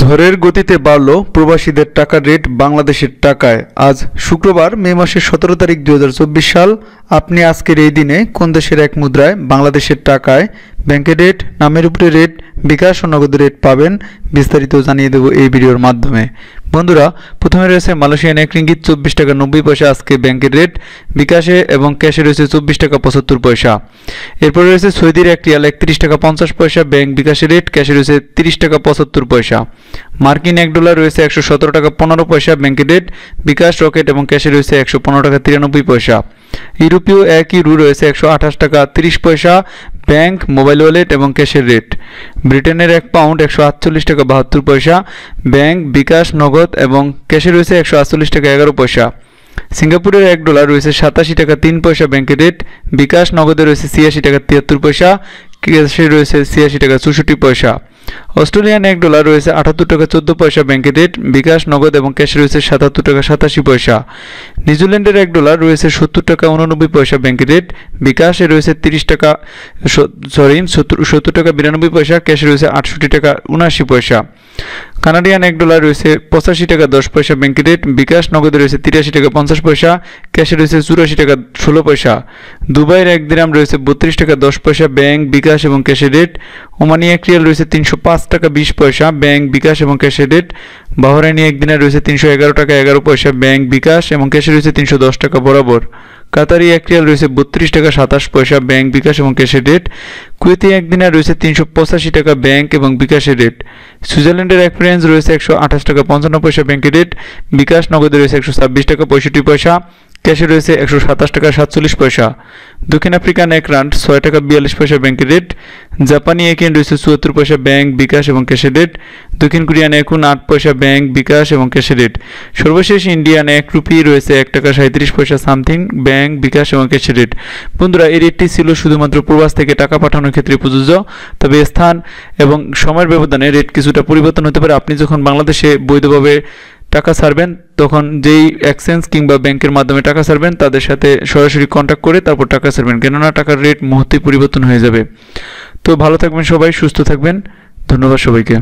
ঝড়ের গতিতে বাড়ল প্রবাসীদের টাকার রেট বাংলাদেশের টাকায় আজ শুক্রবার মে মাসের সতেরো তারিখ দু সাল আপনি আজকের এই দিনে কোন দেশের এক মুদ্রায় বাংলাদেশের টাকায় ব্যাংকের রেট নামের উপরে রেট বিকাশ ও নগদ রেট পাবেন বিস্তারিত জানিয়ে দেব এই ভিডিওর মাধ্যমে বন্ধুরা প্রথমে রয়েছে মালয়েশিয়ান এক রিঙ্গিত চব্বিশ টাকা নব্বই পয়সা আজকে ব্যাংকের রেট বিকাশে এবং ক্যাশে রয়েছে চব্বিশ টাকা পঁচাত্তর পয়সা এরপরে রয়েছে সৌদির এক রিয়াল একত্রিশ টাকা পঞ্চাশ পয়সা ব্যাংক বিকাশের রেট ক্যাশে রয়েছে তিরিশ টাকা পঁচাত্তর পয়সা মার্কিন এক ডলার রয়েছে একশো সতেরো টাকা পনেরো পয়সা ব্যাংকে ডেট বিকাশ রকেট এবং ক্যাশে রয়েছে একশো পনেরো টাকা তিরানব্বই পয়সা ইউরোপীয় এক ইউরো রয়েছে একশো আঠাশ টাকা তিরিশ পয়সা ব্যাংক মোবাইল ওয়ালেট এবং ক্যাশের রেট ব্রিটেনের এক পাউন্ড একশো আটচল্লিশ টাকা বাহাত্তর পয়সা ব্যাংক বিকাশ নগদ এবং ক্যাশে রয়েছে একশো আটচল্লিশ টাকা এগারো পয়সা সিঙ্গাপুরের এক ডলার রয়েছে সাতাশি টাকা তিন পয়সা ব্যাংকে রেট বিকাশ নগদে রয়েছে ছিয়াশি টাকা তিয়াত্তর পয়সা ক্যাশে রয়েছে ছিয়াশি টাকা চৌষট্টি পয়সা অস্ট্রেলিয়ান এক ডলার রয়েছে আঠাত্তর টাকা চোদ্দ পয়সা ব্যাংকে রেট বিকাশ নগদ এবং ক্যাশ রয়েছে সাতাত্তর টাকা সাতাশি পয়সা নিউজিল্যান্ডের এক ডলার রয়েছে সত্তর টাকা উননব্বই পয়সা ব্যাংকে রেট বিকাশে রয়েছে তিরিশ টাকা সরি সত্তর টাকা বিরানব্বই পয়সা ক্যাশে রয়েছে আটষট্টি টাকা উনাশি পয়সা কানাডিয়ান এক ডলার রয়েছে পঁচাশি টাকা দশ পয়সা ব্যাংক রেট বিকাশ নগদে রয়েছে তিরাশি টাকা পঞ্চাশ পয়সা ক্যাশে রয়েছে চুরাশি টাকা ষোলো পয়সা দুবাইয়ের এক দিরাম রয়েছে বত্রিশ টাকা দশ পয়সা ব্যাংক বিকাশ এবং ক্যাশে রেট ওমানি এক রিয়াল রয়েছে তিনশো পাঁচ টাকা বিশ পয়সা ব্যাংক বিকাশ এবং ক্যাশে রেট বাহরাইনি এক দিনে রয়েছে তিনশো এগারো টাকা এগারো পয়সা ব্যাংক বিকাশ এবং ক্যাশে রয়েছে তিনশো দশ টাকা বরাবর কাতারি এক রিয়াল রয়েছে বত্রিশ টাকা সাতাশ পয়সা ব্যাংক বিকাশ এবং ক্যাশে রেট কুয়েতে এক রয়েছে তিনশো পঁচাশি টাকা ব্যাংক এবং বিকাশের রেট সুইজারল্যান্ডের এক ফ্রেন্স রয়েছে একশো আঠাশ টাকা পঞ্চান্ন পয়সা ব্যাংকের রেট বিকাশ নগদে রয়েছে একশো ছাব্বিশ টাকা পঁয়ষট্টি পয়সা ক্যাশে রয়েছে একশো সাতাশ টাকা সাতচল্লিশ পয়সা দক্ষিণ আফ্রিকান এক রান্ড ছয় টাকা বিয়াল্লিশ পয়সা ব্যাংকের রেট জাপানি একেন রয়েছে চুয়াত্তর পয়সা ব্যাংক বিকাশ এবং ক্যাশের রেট দক্ষিণ কোরিয়ান এখন আট পয়সা ব্যাংক বিকাশ এবং ক্যাশের রেট সর্বশেষ ইন্ডিয়ান এক রুপি রয়েছে এক টাকা সাঁত্রিশ পয়সা সামথিং ব্যাংক বিকাশ এবং ক্যাশের রেট বন্ধুরা এই রেটটি ছিল শুধুমাত্র প্রবাস থেকে টাকা পাঠানো ক্ষেত্রে প্রযোজ্য তবে স্থান এবং সময়ের ব্যবধানে রেট কিছুটা পরিবর্তন হতে পারে আপনি যখন বাংলাদেশে বৈধভাবে টাকা ছাড়বেন তখন যেই এক্সচেঞ্জ কিংবা ব্যাংকের মাধ্যমে টাকা ছাড়বেন তাদের সাথে সরাসরি কন্ট্যাক্ট করে তারপর টাকা ছাড়বেন কেননা টাকার রেট মুহূর্তে পরিবর্তন হয়ে যাবে তো ভালো থাকবেন সবাই সুস্থ থাকবেন ধন্যবাদ সবাইকে